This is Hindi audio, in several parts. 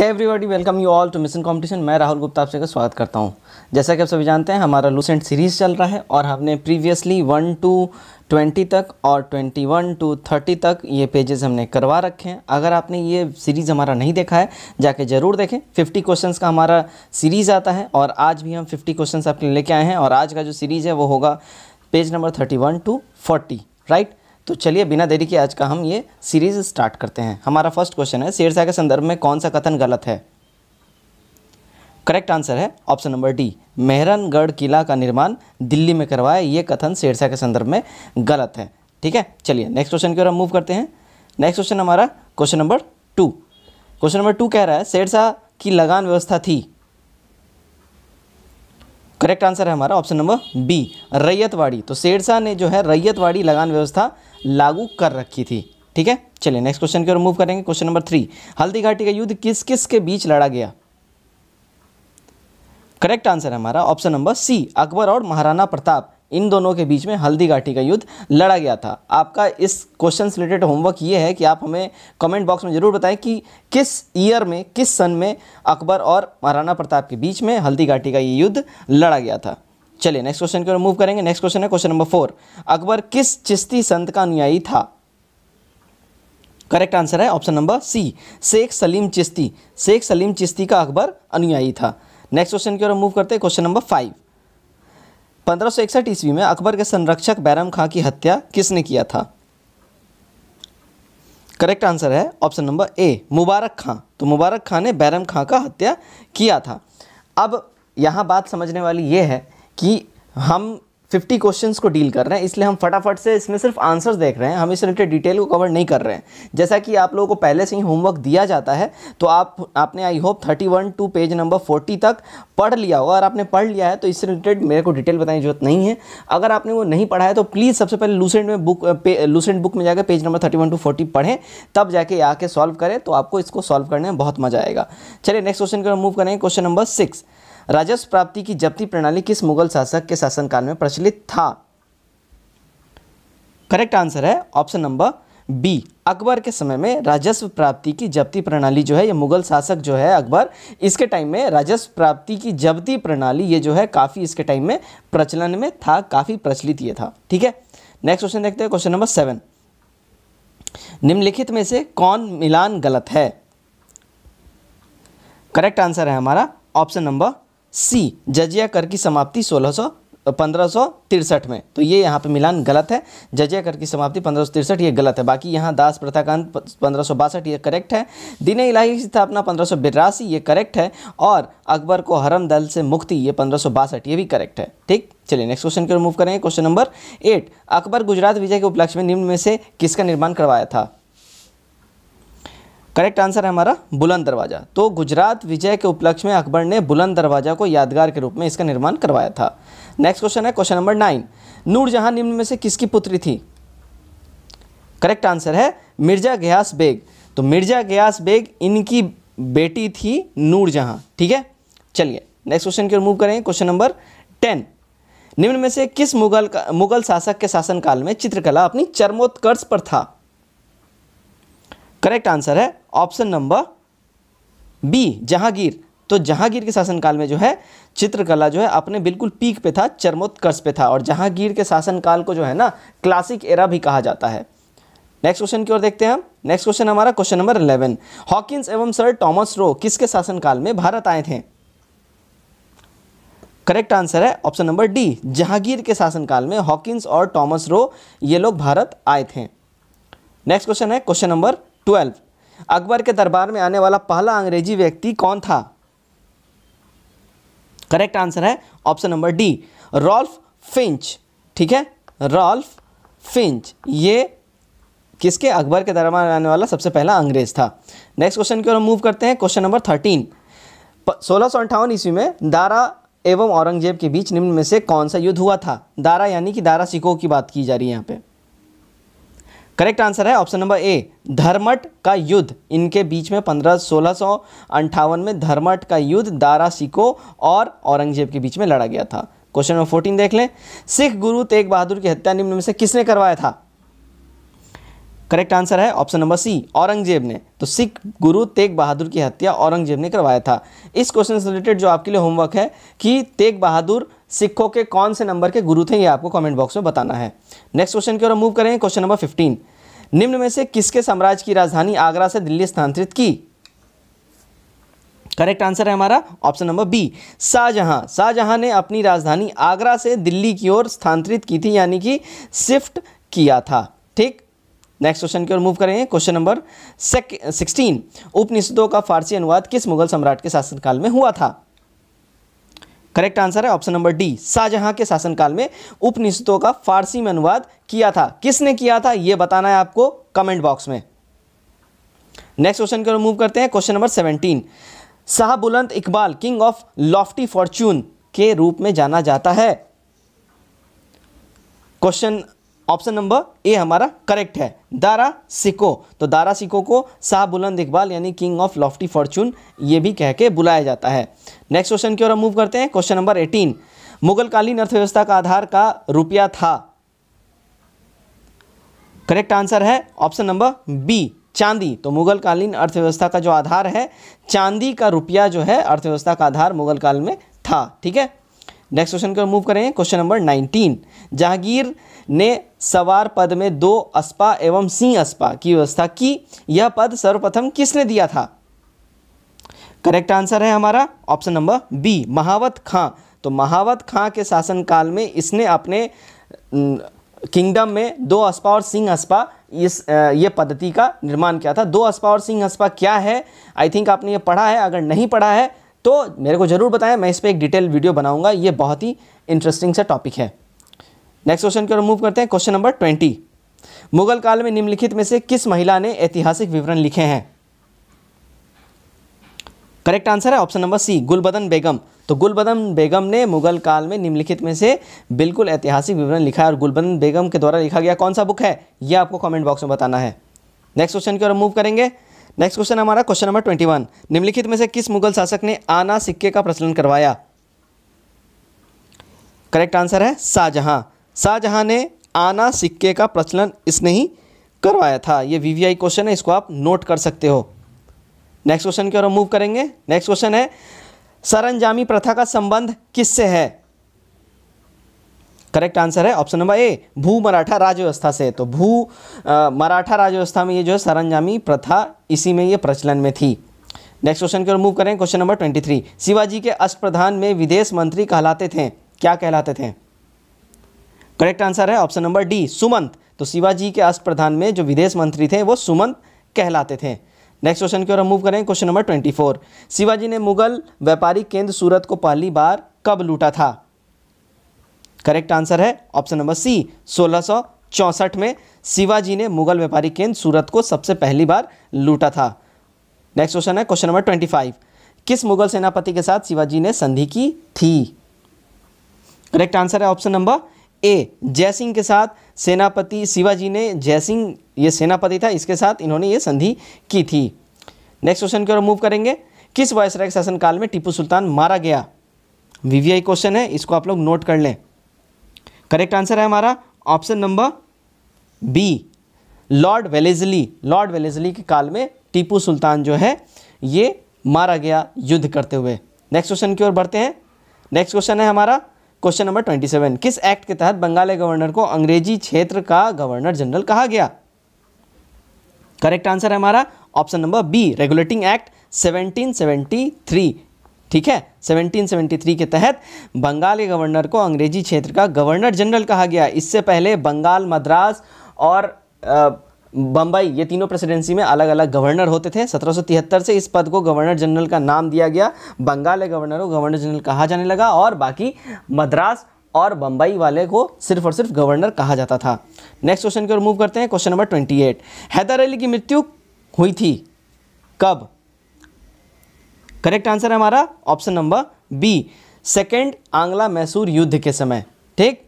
है everybody welcome you all to mission competition मैं राहुल गुप्ता आपसे का स्वागत करता हूं जैसा कि आप सभी जानते हैं हमारा लूसेंट सीरीज़ चल रहा है और हमने प्रीवियसली वन टू ट्वेंटी तक और ट्वेंटी वन टू थर्टी तक ये पेजेस हमने करवा रखे हैं अगर आपने ये सीरीज़ हमारा नहीं देखा है जाके ज़रूर देखें फिफ्टी क्वेश्चन का हमारा सीरीज़ आता है और आज भी हम फिफ्टी क्वेश्चन आपके लेके आए हैं और आज का जो सीरीज़ है वो होगा page number thirty one to forty right तो चलिए बिना देरी के आज का हम ये सीरीज़ स्टार्ट करते हैं हमारा फर्स्ट क्वेश्चन है शेरशाह के संदर्भ में कौन सा कथन गलत है करेक्ट आंसर है ऑप्शन नंबर डी मेहरनगढ़ किला का निर्माण दिल्ली में करवाया ये कथन शेरशाह के संदर्भ में गलत है ठीक है चलिए नेक्स्ट क्वेश्चन की ओर हम मूव करते हैं नेक्स्ट क्वेश्चन हमारा question number two question number two कह रहा है शेरशाह की लगान व्यवस्था थी करेक्ट आंसर है हमारा ऑप्शन नंबर बी रैयतवाड़ी तो शेरशाह ने जो है रैयतवाड़ी लगान व्यवस्था लागू कर रखी थी ठीक है चलिए नेक्स्ट क्वेश्चन की ओर मूव करेंगे question number three Haldighati का युद्ध किस किस के बीच लड़ा गया करेक्ट आंसर है हमारा ऑप्शन नंबर सी अकबर और महाराणा प्रताप इन दोनों के बीच में हल्दी घाटी का युद्ध लड़ा गया था आपका इस क्वेश्चन से रिलेटेड होमवर्क ये है कि आप हमें कमेंट बॉक्स में ज़रूर बताएं कि किस ईयर में किस सन में अकबर और महाराणा प्रताप के बीच में हल्दी घाटी का ये युद्ध लड़ा गया था चलिए नेक्स्ट क्वेश्चन की ओर मूव करेंगे नेक्स्ट क्वेश्चन है क्वेश्चन नंबर फोर अकबर किस चिश्ती संत का अनुयायी था करेक्ट आंसर है option number C Sheikh Salim Chishti Sheikh Salim Chishti का अकबर अनुयायी था नेक्स्ट क्वेश्चन की ओर मूव करते हैं क्वेश्चन नंबर फाइव पंद्रह सौ इकसठ ईस्वी में अकबर के संरक्षक बैरम खां की हत्या किसने किया था करेक्ट आंसर है option number A Mubarak Khan तो मुबारक खां ने बैरम खां का हत्या किया था अब यहां बात समझने वाली यह है कि हम 50 क्वेश्चंस को डील कर रहे हैं इसलिए हम फटाफट से इसमें सिर्फ आंसर्स देख रहे हैं हम इस रिलेटेड डिटेल को कवर नहीं कर रहे हैं जैसा कि आप लोगों को पहले से ही होमवर्क दिया जाता है तो आप आपने I hope 31 to page number 40 तक पढ़ लिया होगा और आपने पढ़ लिया है तो इससे रिलेटेड मेरे को डिटेल बताने की जरूरत नहीं है अगर आपने वो नहीं पढ़ा है तो प्लीज़ सबसे पहले लूसेंट में बुक लूसेंट बुक में जाकर page number thirty two forty पढ़ें तब जाके आके सॉल्व करें तो आपको इसको सॉल्व करने में बहुत मजा आएगा चलिए नेक्स्ट क्वेश्चन को मूव करेंगे क्वेश्चन नंबर सिक्स राजस्व प्राप्ति की जब्ती प्रणाली किस मुगल शासक के शासनकाल में प्रचलित था करेक्ट आंसर है ऑप्शन नंबर बी अकबर के समय में राजस्व प्राप्ति की जब्ती प्रणाली जो है ये मुगल शासक जो है अकबर इसके टाइम में राजस्व प्राप्ति की जब्ती प्रणाली ये जो है काफ़ी इसके टाइम में प्रचलन में था काफ़ी प्रचलित ये था ठीक है नेक्स्ट क्वेश्चन देखते हैं क्वेश्चन नंबर सेवन निम्नलिखित में से कौन मिलान गलत है करेक्ट आंसर है हमारा ऑप्शन नंबर सी जजिया कर की समाप्ति सोलह सौ पंद्रह में तो ये यहाँ पे मिलान गलत है जजिया कर की समाप्ति पंद्रह ये गलत है बाकी यहाँ दास प्रथाकांत पंद्रह ये करेक्ट है दिन इलाही की स्थापना पंद्रह ये करेक्ट है और अकबर को हरम दल से मुक्ति ये पंद्रह ये भी करेक्ट है ठीक चलिए नेक्स्ट क्वेश्चन की ओर मूव करेंगे question number eight Akbar Gujarat विजय के उपलक्ष्य में निम्न में से किसका निर्माण करवाया था करेक्ट आंसर है हमारा बुलंद दरवाज़ा तो गुजरात विजय के उपलक्ष्य में अकबर ने बुलंद दरवाज़ा को यादगार के रूप में इसका निर्माण करवाया था नेक्स्ट क्वेश्चन है क्वेश्चन नंबर नाइन नूरजहां निम्न में से किसकी पुत्री थी करेक्ट आंसर है मिर्जा गयास बेग तो मिर्जा गयास बेग इनकी बेटी थी नूरजहां ठीक है चलिए नेक्स्ट क्वेश्चन की ओर मूव करें क्वेश्चन नंबर टेन निम्न में से किस मुगल मुगल शासक के शासनकाल में चित्रकला अपनी चरमोत्कर्ष पर था करेक्ट आंसर है ऑप्शन नंबर बी जहांगीर तो जहांगीर के शासनकाल में जो है चित्रकला जो है अपने बिल्कुल पीक पे था चरमोत्कर्ष पे था और जहांगीर के शासनकाल को जो है ना क्लासिक एरा भी कहा जाता है नेक्स्ट क्वेश्चन की ओर देखते हैं हम नेक्स्ट क्वेश्चन हमारा क्वेश्चन नंबर इलेवन हॉकिंस एवं सर टॉमस रो किसके शासनकाल में भारत आए थे करेक्ट आंसर है ऑप्शन नंबर डी जहांगीर के शासनकाल में हॉकिंस और टॉमस रो ये लोग भारत आए थे नेक्स्ट क्वेश्चन है क्वेश्चन नंबर ट्वेल्व अकबर के दरबार में आने वाला पहला अंग्रेजी व्यक्ति कौन था करेक्ट आंसर है option number D Ralph Finch ठीक है रॉल्फ फिंच ये किसके अकबर के दरबार में आने वाला सबसे पहला अंग्रेज था नेक्स्ट क्वेश्चन की ओर मूव करते हैं क्वेश्चन नंबर थर्टीन सोलह सौ अंठावन ईस्वी में दारा एवं औरंगजेब के बीच निम्न में से कौन सा युद्ध हुआ था दारा यानी कि दारा सिकोह की बात की जा रही है यहाँ पे करेक्ट आंसर है ऑप्शन नंबर ए धर्मट का युद्ध इनके बीच में पंद्रह सोलह सौ अंठावन में धर्मट का युद्ध दारा सिको और औरंगजेब के बीच में लड़ा गया था क्वेश्चन नंबर फोर्टीन देख लें सिख गुरु तेग बहादुर की हत्या निम्न में से किसने करवाया था करेक्ट आंसर है ऑप्शन नंबर सी औरंगजेब ने तो सिख गुरु तेग बहादुर की हत्या औरंगजेब ने करवाया था इस क्वेश्चन से रिलेटेड जो आपके लिए होमवर्क है कि तेग बहादुर सिखों के कौन से नंबर के गुरु थे ये आपको कमेंट बॉक्स में बताना है नेक्स्ट क्वेश्चन की ओर मूव करें क्वेश्चन नंबर फिफ्टीन निम्न में से किसके साम्राज्य की राजधानी आगरा से दिल्ली स्थानांतरित की करेक्ट आंसर है हमारा option number B Shahjahan Shahjahan ने अपनी राजधानी आगरा से दिल्ली की ओर स्थानांतरित की थी यानी कि शिफ्ट किया था ठीक नेक्स्ट क्वेश्चन की ओर मूव करेंगे क्वेश्चन नंबर सिक्सटीन उपनिषदों का फारसी अनुवाद किस मुगल सम्राट के शासनकाल में हुआ था करेक्ट आंसर है ऑप्शन नंबर डी शाहजहां के शासनकाल में उपनिषदों का फारसी में अनुवाद किया था किसने किया था यह बताना है आपको कमेंट बॉक्स में नेक्स्ट क्वेश्चन की ओर मूव करते हैं question number seventeen Shahbuland Iqbal king of lofty fortune के रूप में जाना जाता है क्वेश्चन ऑप्शन नंबर ए हमारा करेक्ट है दारा सिको तो दारा सिको को शाह बुलंद इकबाल यानी किंग ऑफ लॉफ्टी फॉर्चून ये भी कह के बुलाया जाता है नेक्स्ट क्वेश्चन की ओर हम मूव करते हैं क्वेश्चन नंबर एटीन मुगलकालीन अर्थव्यवस्था का आधार का रुपया था करेक्ट आंसर है ऑप्शन नंबर बी चांदी तो मुगलकालीन अर्थव्यवस्था का जो आधार है चांदी का रुपया जो है अर्थव्यवस्था का आधार मुगल काल में था ठीक है नेक्स्ट क्वेश्चन की ओर मूव करें क्वेश्चन नंबर नाइनटीन जहांगीर ने सवार पद में दो अस्पा एवं सिंह अस्पा की व्यवस्था की यह पद सर्वप्रथम किसने दिया था करेक्ट आंसर है हमारा ऑप्शन नंबर बी महावत खां तो महावत खां के शासनकाल में इसने अपने किंगडम में दो अस्पा और सिंह अस्पा इस ये पद्धति का निर्माण किया था दो अस्पा और सिंह अस्पा क्या है आई थिंक आपने ये पढ़ा है अगर नहीं पढ़ा है तो मेरे को ज़रूर बताएं मैं इस पर एक डिटेल वीडियो बनाऊंगा ये बहुत ही इंटरेस्टिंग सा टॉपिक है नेक्स्ट क्वेश्चन की ओर मूव करते हैं क्वेश्चन नंबर ट्वेंटी मुगल काल में निम्नलिखित में से किस महिला ने ऐतिहासिक विवरण लिखे हैं करेक्ट आंसर है option number C Gulbadan Begum तो गुलबदन बेगम ने मुगल काल में निम्नलिखित में से बिल्कुल ऐतिहासिक विवरण लिखा है और गुलबदन बेगम के द्वारा लिखा गया कौन सा बुक है यह आपको कमेंट बॉक्स में बताना है नेक्स्ट क्वेश्चन की ओर मूव करेंगे नेक्स्ट क्वेश्चन हमारा क्वेश्चन नंबर ट्वेंटी वन निम्नलिखित में से किस मुगल शासक ने आना सिक्के का प्रचलन करवाया करेक्ट आंसर है शाहजहां शाहजहाँ ने आना सिक्के का प्रचलन इसने ही करवाया था ये वी क्वेश्चन है इसको आप नोट कर सकते हो नेक्स्ट क्वेश्चन की ओर मूव करेंगे नेक्स्ट क्वेश्चन है सरंजामी प्रथा का संबंध किससे है करेक्ट आंसर है ऑप्शन नंबर ए भू मराठा राज्य व्यवस्था से तो भू मराठा राज्य व्यवस्था में ये जो है सरंजामी प्रथा इसी में ये प्रचलन में थी नेक्स्ट क्वेश्चन की ओर मूव करें question number twenty three Shivaji के अष्ट प्रधान में विदेश मंत्री कहलाते थे क्या कहलाते थे करेक्ट आंसर है ऑप्शन नंबर डी सुमंत तो शिवाजी के अष्ट प्रधान में जो विदेश मंत्री थे वो सुमंत कहलाते थे नेक्स्ट क्वेश्चन की ओर हम मूव करें question number twenty four Shivaji ने मुगल व्यापारी केंद्र सूरत को पहली बार कब लूटा था करेक्ट आंसर है ऑप्शन नंबर सी सोलह में शिवाजी ने मुगल व्यापारी केंद्र सूरत को सबसे पहली बार लूटा था नेक्स्ट क्वेश्चन है क्वेश्चन नंबर ट्वेंटी फाइव किस मुगल सेनापति के साथ शिवाजी ने संधि की थी करेक्ट आंसर है ऑप्शन नंबर ए जयसिंह के साथ सेनापति शिवाजी ने जयसिंह ये सेनापति था इसके साथ इन्होंने ये संधि की थी नेक्स्ट क्वेश्चन की ओर मूव करेंगे किस वायसराय के शासनकाल में टीपू सुल्तान मारा गया वीवीआई क्वेश्चन है इसको आप लोग नोट कर लें करेक्ट आंसर है हमारा option number B Lord Wellesley Lord Wellesley के काल में टीपू सुल्तान जो है ये मारा गया युद्ध करते हुए नेक्स्ट क्वेश्चन की ओर बढ़ते हैं नेक्स्ट क्वेश्चन है हमारा क्वेश्चन नंबर ट्वेंटी सेवन किस एक्ट के तहत बंगाल गवर्नर को अंग्रेजी क्षेत्र का गवर्नर जनरल कहा गया करेक्ट आंसर है हमारा option number B regulating act 1773 ठीक है 1773 के तहत बंगाल के गवर्नर को अंग्रेजी क्षेत्र का गवर्नर जनरल कहा गया इससे पहले बंगाल मद्रास और आ, बम्बई ये तीनों प्रेसिडेंसी में अलग अलग गवर्नर होते थे 1773 से इस पद को गवर्नर जनरल का नाम दिया गया बंगाल गवर्नर को गवर्नर जनरल कहा जाने लगा और बाकी मद्रास और बम्बई वाले को सिर्फ और सिर्फ गवर्नर कहा जाता था नेक्स्ट क्वेश्चन की ओर मूव करते हैं question number twenty eight Haidar Ali की मृत्यु हुई थी कब करेक्ट आंसर है हमारा ऑप्शन नंबर बी सेकेंड आंग्ला मैसूर युद्ध के समय ठीक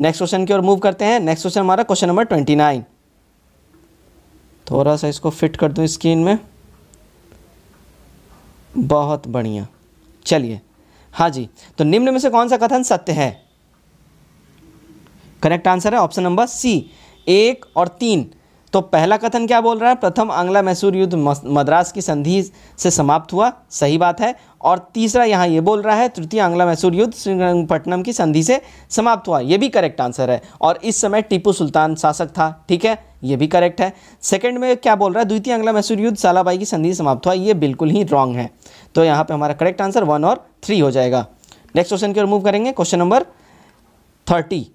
नेक्स्ट क्वेश्चन की ओर मूव करते हैं नेक्स्ट क्वेश्चन हमारा क्वेश्चन नंबर ट्वेंटी नाइन थोड़ा सा इसको फिट कर दूँ स्क्रीन में बहुत बढ़िया चलिए हाँ जी तो निम्न में से कौन सा कथन सत्य है करेक्ट आंसर है ऑप्शन नंबर सी एक और तीन तो पहला कथन क्या बोल रहा है प्रथम आंग्ला मैसूर युद्ध मद्रास की संधि से समाप्त हुआ सही बात है और तीसरा यहाँ ये बोल रहा है तृतीय आंग्ला मैसूर युद्ध श्रीरंगपट्टनम की संधि से समाप्त हुआ ये भी करेक्ट आंसर है और इस समय टीपू सुल्तान शासक था ठीक है ये भी करेक्ट है सेकंड में क्या बोल रहा है द्वितीय आंग्ला मैसूर युद्ध सालाबाई की संधि समाप्त हुआ ये बिल्कुल ही रॉन्ग है तो यहाँ पर हमारा करेक्ट आंसर वन और थ्री हो जाएगा नेक्स्ट क्वेश्चन की ओर मूव करेंगे क्वेश्चन नंबर थर्टी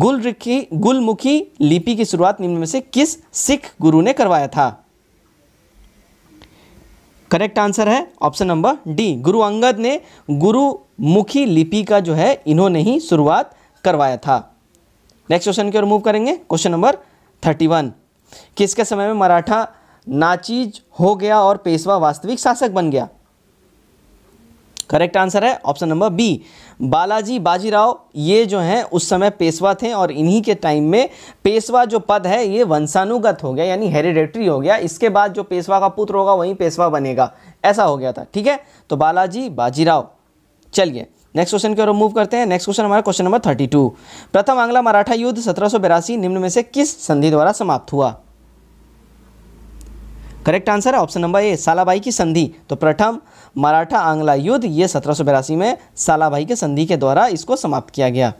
गुलरिखी गुलमुखी लिपि की शुरुआत निम्न में से किस सिख गुरु ने करवाया था करेक्ट आंसर है option number D Guru Angad ने गुरुमुखी लिपि का जो है इन्होंने ही शुरुआत करवाया था नेक्स्ट क्वेश्चन की ओर मूव करेंगे क्वेश्चन नंबर थर्टी वन किसके समय में मराठा नाचीज हो गया और पेशवा वास्तविक शासक बन गया करेक्ट आंसर है option number B Balaji Bajirao ये जो हैं उस समय पेशवा थे और इन्हीं के टाइम में पेशवा जो पद है ये वंशानुगत हो गया यानी हेरिडेटरी हो गया इसके बाद जो पेशवा का पुत्र होगा वहीं पेशवा बनेगा ऐसा हो गया था ठीक है तो बालाजी बाजीराव चलिए नेक्स्ट क्वेश्चन की ओर मूव करते हैं नेक्स्ट क्वेश्चन हमारा क्वेश्चन नंबर थर्टी प्रथम आंग्ला मराठा युद्ध सत्रह निम्न में से किस संधि द्वारा समाप्त हुआ करेक्ट आंसर है ऑप्शन नंबर ए सालाबाई की संधि तो प्रथम मराठा आंग्ला युद्ध ये सत्रह में सालाभाई के संधि के द्वारा इसको समाप्त किया गया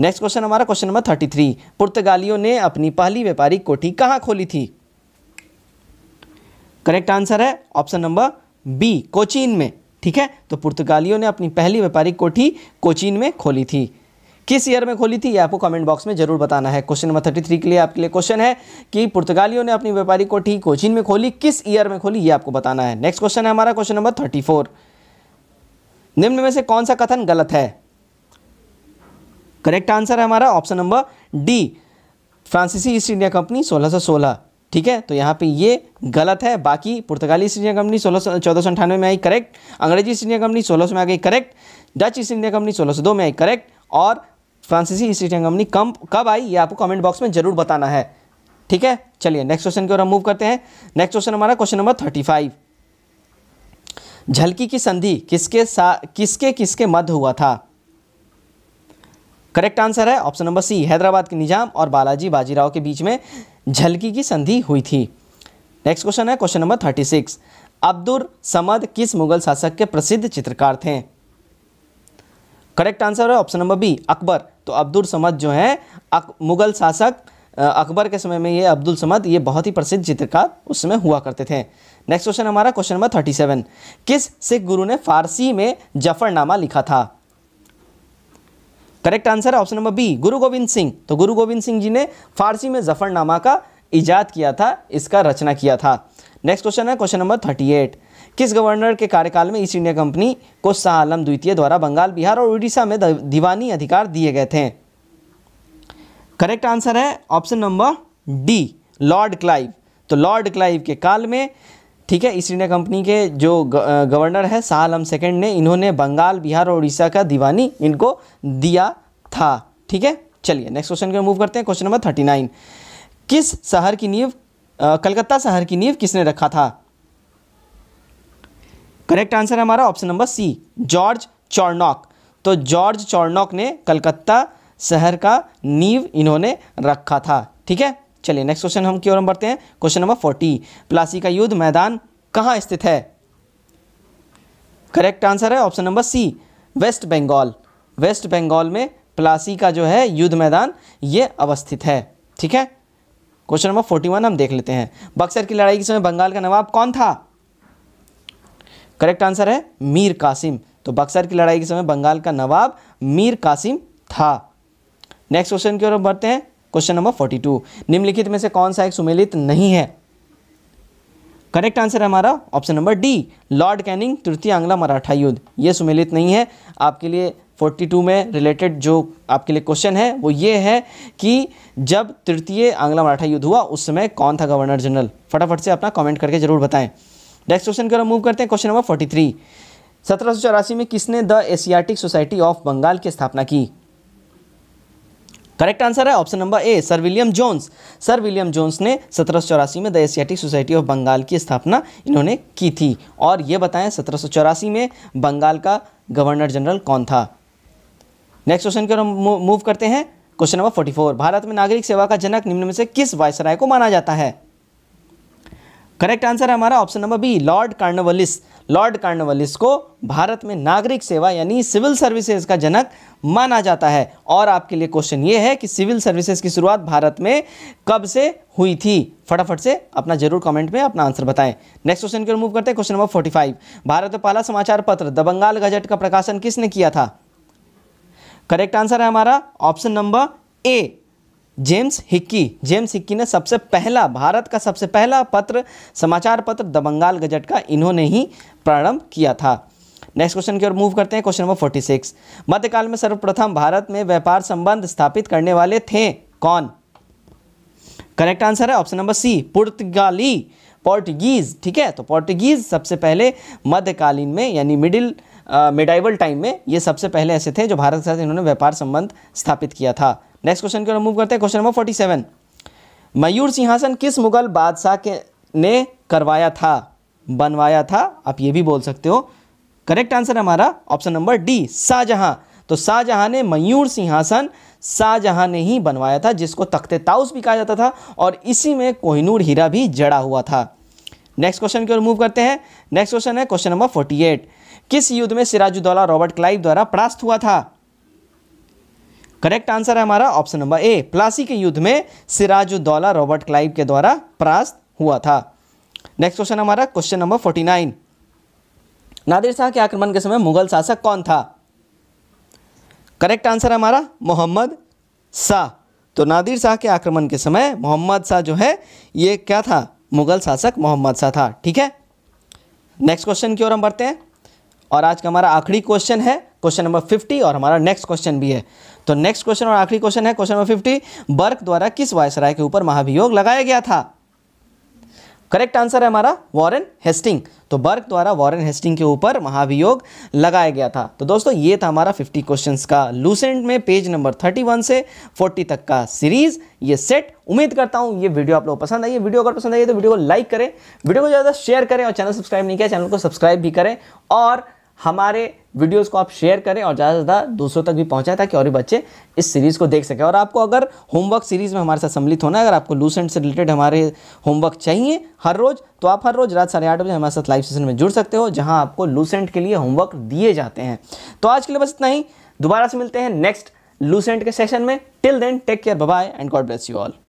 नेक्स्ट क्वेश्चन हमारा क्वेश्चन नंबर थर्टी थ्री पुर्तगालियों ने अपनी पहली व्यापारिक कोठी कहाँ खोली थी करेक्ट आंसर है ऑप्शन नंबर बी कोचीन में ठीक है तो पुर्तगालियों ने अपनी पहली व्यापारिक कोठी कोचीन में खोली थी किस ईयर में खोली थी ये आपको कमेंट बॉक्स में जरूर बताना है क्वेश्चन नंबर थर्टी थ्री के लिए आपके लिए क्वेश्चन है कि पुर्तगालियों ने अपनी व्यापारी कोठी कोचिन में खोली किस ईयर में खोली ये आपको बताना है नेक्स्ट क्वेश्चन है हमारा क्वेश्चन नंबर थर्टी फोर निम्न में से कौन सा कथन गलत है करेक्ट आंसर है हमारा ऑप्शन नंबर डी फ्रांसीसी ईस्ट इंडिया कंपनी सोलह ठीक है तो यहाँ पे ये गलत है बाकी पुर्तगाली ईस्ट इंडिया कंपनी सोलह सौ चौदह सौ अंठानवे में आई करेक्ट अंग्रेजी ईस्ट इंडिया कंपनी सोलह सौ में आ गई correct Dutch East India company सोलह सौ दो में आई करेक्ट और फ्रांसीसी ईस्ट इंडिया कंपनी कम कब आई ये आपको कमेंट बॉक्स में जरूर बताना है ठीक है चलिए नेक्स्ट क्वेश्चन की ओर हम मूव करते हैं नेक्स्ट क्वेश्चन हमारा question number thirty five Jhalki की संधि किसके सा किसके किसके मध्य हुआ था करेक्ट आंसर है ऑप्शन नंबर सी हैदराबाद के निजाम और बालाजी बाजीराव के बीच में झलकी की संधि हुई थी नेक्स्ट क्वेश्चन है question number thirty six Abdul Samad किस मुगल शासक के प्रसिद्ध चित्रकार थे करेक्ट आंसर है ऑप्शन नंबर बी अकबर तो अब्दुल समद जो हैं मुग़ल शासक अकबर के समय में ये अब्दुल समद ये बहुत ही प्रसिद्ध चित्रकार उस समय हुआ करते थे नेक्स्ट क्वेश्चन हमारा क्वेश्चन नंबर थर्टी सेवन किस सिख गुरु ने फारसी में जफरनामा लिखा था करेक्ट आंसर है option number B Guru Gobind Singh तो गुरु गोविंद सिंह जी ने फारसी में जफरनामा का ईजाद किया था इसका रचना किया था नेक्स्ट क्वेश्चन है क्वेश्चन नंबर थर्टी एट किस गवर्नर के कार्यकाल में ईस्ट इंडिया कंपनी को शाह आलम द्वितीय द्वारा बंगाल बिहार और उड़ीसा में दीवानी अधिकार दिए गए थे करेक्ट आंसर है option number D Lord Clive तो लॉर्ड क्लाइव के काल में ठीक है ईस्ट इंडिया कंपनी के जो गवर्नर है शाह आलम सेकेंड ने इन्होंने बंगाल बिहार और उड़ीसा का दीवानी इनको दिया था ठीक है चलिए नेक्स्ट क्वेश्चन के मूव करते हैं क्वेश्चन नंबर थर्टी नाइन किस शहर की नींव कलकत्ता शहर की नींव किसने रखा था करेक्ट आंसर है हमारा option number C George Charnock तो जॉर्ज चौर्नॉक ने कलकत्ता शहर का नींव इन्होंने रखा था ठीक है चलिए नेक्स्ट क्वेश्चन हम क्यों बढ़ते हैं क्वेश्चन नंबर फोर्टी प्लासी का युद्ध मैदान कहाँ स्थित है करेक्ट आंसर है option number C west Bengal west Bengal में प्लासी का जो है युद्ध मैदान ये अवस्थित है ठीक है क्वेश्चन नंबर फोर्टी वन हम देख लेते हैं बक्सर की लड़ाई के समय बंगाल का नवाब कौन था करेक्ट आंसर है मीर कासिम तो बक्सर की लड़ाई के समय बंगाल का नवाब मीर कासिम था नेक्स्ट क्वेश्चन की ओर बढ़ते हैं क्वेश्चन नंबर फोर्टी टू निम्नलिखित में से कौन सा एक सुमेलित नहीं है करेक्ट आंसर है हमारा option number D Lord Canning तृतीय आंग्ला मराठा युद्ध ये सुमेलित नहीं है आपके लिए 42 में रिलेटेड जो आपके लिए क्वेश्चन है वो ये है कि जब तृतीय आंग्ला मराठा युद्ध हुआ उस समय कौन था गवर्नर जनरल फटाफट से अपना कमेंट करके ज़रूर बताएं नेक्स्ट क्वेश्चन करो मूव करते हैं क्वेश्चन नंबर फोर्टी थ्री सत्रह में किसने the Asiatic society of Bengal की स्थापना की करेक्ट आंसर है option number A sir William Jones sir William Jones ने सत्रह में the Asiatic society of Bengal की स्थापना इन्होंने की थी और ये बताएं सत्रह में बंगाल का गवर्नर जनरल कौन था नेक्स्ट क्वेश्चन की ओर हम मूव करते हैं क्वेश्चन नंबर 44 भारत में नागरिक सेवा का जनक निम्न में से किस वायसराय को माना जाता है करेक्ट आंसर है हमारा option number B Lord Cornwallis Lord Cornwallis को भारत में नागरिक सेवा यानी सिविल सर्विसेज का जनक माना जाता है और आपके लिए क्वेश्चन ये है कि सिविल सर्विसेज की शुरुआत भारत में कब से हुई थी फटाफट से अपना जरूर कमेंट में अपना आंसर बताएं नेक्स्ट क्वेश्चन की ओर मूव करते हैं question number forty five Bharat में पहला समाचार पत्र द बंगाल गजट का प्रकाशन किसने किया था करेक्ट आंसर है हमारा option number A James Hicky James Hicky ने सबसे पहला भारत का सबसे पहला पत्र समाचार पत्र द बंगाल गजट का इन्होंने ही प्रारंभ किया था नेक्स्ट क्वेश्चन की ओर मूव करते हैं क्वेश्चन नंबर फोर्टी सिक्स मध्यकाल में सर्वप्रथम भारत में व्यापार संबंध स्थापित करने वाले थे कौन करेक्ट आंसर है ऑप्शन नंबर सी पुर्तगाली पोर्टुगीज़ ठीक है तो पोर्टुगीज़ सबसे पहले मध्यकालीन में यानी मिडिल मिडाइवल टाइम में ये सबसे पहले ऐसे थे जो भारत के साथ इन्होंने व्यापार संबंध स्थापित किया था नेक्स्ट क्वेश्चन ओर मूव करते हैं क्वेश्चन नंबर फोर्टी सेवन मयूर सिंहासन किस मुगल बादशाह के ने करवाया था बनवाया था आप ये भी बोल सकते हो करेक्ट आंसर हमारा ऑप्शन नंबर डी शाहजहां तो शाहजहां ने मयूर सिंहासन शाहजहां ने ही बनवाया था जिसको तख्ते ताउस भी कहा जाता था और इसी में कोहिनूर हीरा भी जड़ा हुआ था नेक्स्ट क्वेश्चन की ओर मूव करते हैं नेक्स्ट क्वेश्चन है क्वेश्चन नंबर फोर्टी एट किस युद्ध में सिराजुद्दौला रॉबर्ट क्लाइव द्वारा परास्त हुआ था करेक्ट आंसर है हमारा ऑप्शन नंबर ए प्लासी के युद्ध में सिराजुद्दौला रॉबर्ट क्लाइव के द्वारा परास्त हुआ था नेक्स्ट क्वेश्चन हमारा question number forty nine Nadir Shah के आक्रमण के समय मुगल शासक कौन था करेक्ट आंसर हमारा मोहम्मद शाह तो नादिर शाह के आक्रमण के समय मोहम्मद शाह जो है ये क्या था मुगल शासक मोहम्मद शाह था ठीक है नेक्स्ट क्वेश्चन की ओर हम बढ़ते हैं और आज का हमारा आखिरी क्वेश्चन है क्वेश्चन नंबर फिफ्टी और हमारा नेक्स्ट क्वेश्चन भी है तो नेक्स्ट क्वेश्चन और आखिरी क्वेश्चन है क्वेश्चन नंबर फिफ्टी बर्क द्वारा किस वायसराय के ऊपर महाभियोग लगाया गया था करेक्ट आंसर है हमारा वॉरेन हेस्टिंग तो बर्क द्वारा वॉरेन हेस्टिंग के ऊपर महाभियोग लगाया गया था तो दोस्तों ये था हमारा 50 क्वेश्चंस का लूसेंट में पेज नंबर 31 से 40 तक का सीरीज ये सेट उम्मीद करता हूँ ये वीडियो आप लोग पसंद आई वीडियो अगर पसंद आई तो वीडियो को लाइक करें वीडियो को ज़्यादा शेयर करें और चैनल सब्सक्राइब नहीं किया चैनल को सब्सक्राइब भी करें और हमारे वीडियोस को आप शेयर करें और ज़्यादा से ज़्यादा दूसरों तक भी पहुँचाएं ताकि और भी बच्चे इस सीरीज़ को देख सकें और आपको अगर होमवर्क सीरीज़ में हमारे साथ सम्मिलित होना है अगर आपको लूसेंट से रिलेटेड हमारे होमवर्क चाहिए हर रोज़ तो आप हर रोज़ रात साढ़े आठ बजे हमारे साथ लाइव सेशन में जुड़ सकते हो जहाँ आपको लूसेंट के लिए होमवर्क दिए जाते हैं तो आज के लिए बस इतना ही दोबारा से मिलते हैं नेक्स्ट लूसेंट के सेशन में till then take care bye and God bless you all